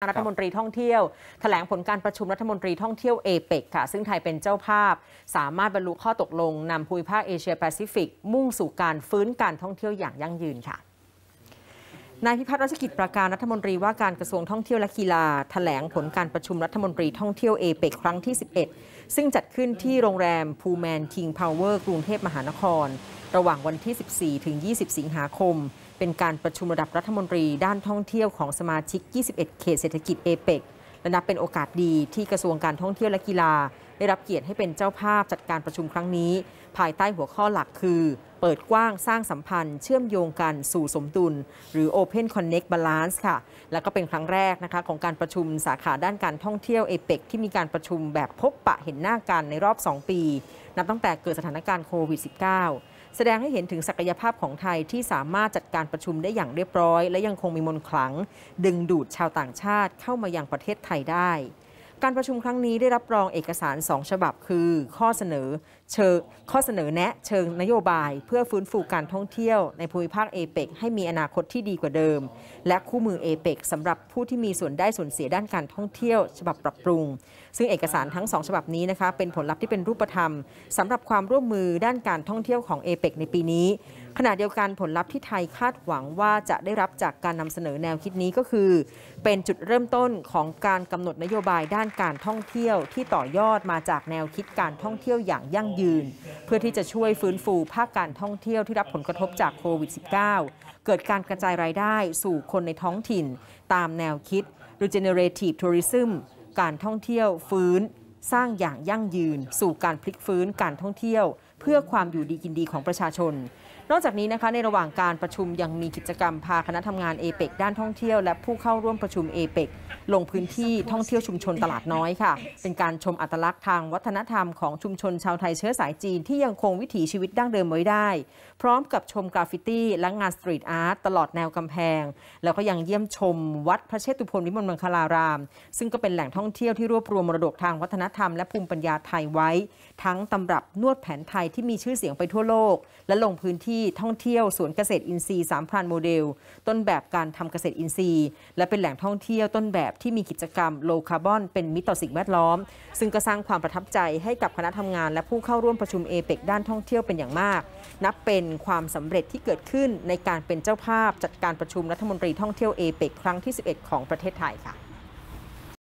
รัฐมนตรีท่องเที่ยวถแถลงผลการประชุมรัฐมนตรีท่องเที่ยวเอเปกค่ะ ซึ่งไทยเป็นเจ้าภาพ สามารถบรรลุข้อตกลงนำภูมิภาคเอเชียแปซิฟิกมุ่งสู่การฟื้นการท่องเที่ยวอย่างยั่งยืนค่ะนายพิพัฒน์รัชกิจประการรัฐมนตรีว่าการกระทรวงท่องเที่ยวและกีฬาถแถลงผลการประชุมรัฐมนตรีท่องเที่ยวเอเปกครั้งที่11 ซึ่งจัดขึ้นที่โรงแรมพูแมนทิงพาวเวอร์กรุงเทพมหานครระหว่างวันที่ 14 ถึง 20 สิงหาคม เป็นการประชุมระดับรัฐมนตรีด้านท่องเที่ยวของสมาชิก 21 เขตเศรษฐกิจเอเปกและนับเป็นโอกาสดีที่กระทรวงการท่องเที่ยวและกีฬา ได้รับเกียรติให้เป็นเจ้าภาพจัดการประชุมครั้งนี้ ภายใต้หัวข้อหลักคือเปิดกว้างสร้างสัมพันธ์เชื่อมโยงกันสู่สมดุลหรือ Open Connect Balance ค่ะ และก็เป็นครั้งแรกนะคะของการประชุมสาขาด้านการท่องเที่ยวเอเปกที่มีการประชุมแบบพบปะเห็นหน้ากันในรอบ 2 ปีนับตั้งแต่เกิดสถานการณ์โควิด -19 แสดงให้เห็นถึงศักยภาพของไทยที่สามารถจัดการประชุมได้อย่างเรียบร้อยและยังคงมีมนต์ขลังดึงดูดชาวต่างชาติเข้ามายังประเทศไทยได้การประชุมครั้งนี้ได้รับรองเอกสาร 2 ฉบับ คือข้อเสนอเชิงข้อเสนอแนะเชิงนโยบาย เพื่อฟื้นฟูการท่องเที่ยว ในภูมิภาคเอเปกให้มีอนาคตที่ดีกว่าเดิม และคู่มือเอเปกสำหรับผู้ที่มีส่วนได้ส่วนเสียด้านการท่องเที่ยว ฉบับปรับปรุง ซึ่งเอกสารทั้ง2ฉบับนี้นะคะเป็นผลลัพธ์ที่เป็นรูปธรรมสำหรับความร่วมมือด้านการท่องเที่ยวของเอเปกในปีนี้ขณะเดียวกันผลลัพธ์ที่ไทยคาดหวังว่าจะได้รับจากการนำเสนอแนวคิดนี้ก็คือ เป็นจุดเริ่มต้นของการกำหนดนโยบายด้านานการท่องเที่ยวที่ต่อยอดมาจากแนวคิดการท่องเที่ยวอย่างยั่งยืนเพื่อที่จะช่วยฟื้นฟูภาคการท่องเที่ยวที่รับผลกระทบจากโควิด -19 เกิดการกระจายรายได้สู่คนในท้องถิ่น ตามแนวคิด regenerative tourism การท่องเที่ยวฟื้น สร้างอย่างยั่งยืน สู่การพลิกฟื้นการท่องเที่ยวเพื่อความอยู่ดีกินดีของประชาชนนอกจากนี้นะคะในระหว่างการประชุม ยังมีกิจกรรม พาคณะทำงานเอเปกด้านท่องเที่ยวและผู้เข้าร่วมประชุมเอเปกลงพื้นที่ท่องเที่ยวชุมชนตลาดน้อยค่ะ เป็นการชมอัตลักษณ์ทางวัฒนธรรมของชุมชนชาวไทยเชื้อสายจีนที่ยังคงวิถีชีวิตดั้งเดิมไว้ได้ พร้อมกับชมกราฟฟิตี้ และงานสตรีทอาร์ตตลอดแนวกำแพง แล้วก็ยังเยี่ยมชมวัดพระเชตุพนวิมลมังคลาราม ซึ่งก็เป็นแหล่งท่องเที่ยวที่รวบรวมมรดกทางวัฒนธรรมและภูมิปัญญาไทยไว้ ทั้งตำรับนวดแผนไทยที่มีชื่อเสียงไปทั่วโลก และลงพื้นที่ที่ท่องเที่ยวสวนเกษตรอินทรีย์สามพรานโมเดล ต้นแบบการทำเกษตรอินทรีย์และเป็นแหล่งท่องเที่ยวต้นแบบที่มีกิจกรรมโลคาร์บอนเป็นมิตรต่อสิ่งแวดล้อม ซึ่งก็สร้างความประทับใจให้กับคณะทำงานและผู้เข้าร่วมประชุมเอเปกด้านท่องเที่ยวเป็นอย่างมาก นับเป็นความสำเร็จที่เกิดขึ้นในการเป็นเจ้าภาพจัดการประชุมรัฐมนตรีท่องเที่ยวเอเปกครั้งที่ 11 ของประเทศไทยค่ะ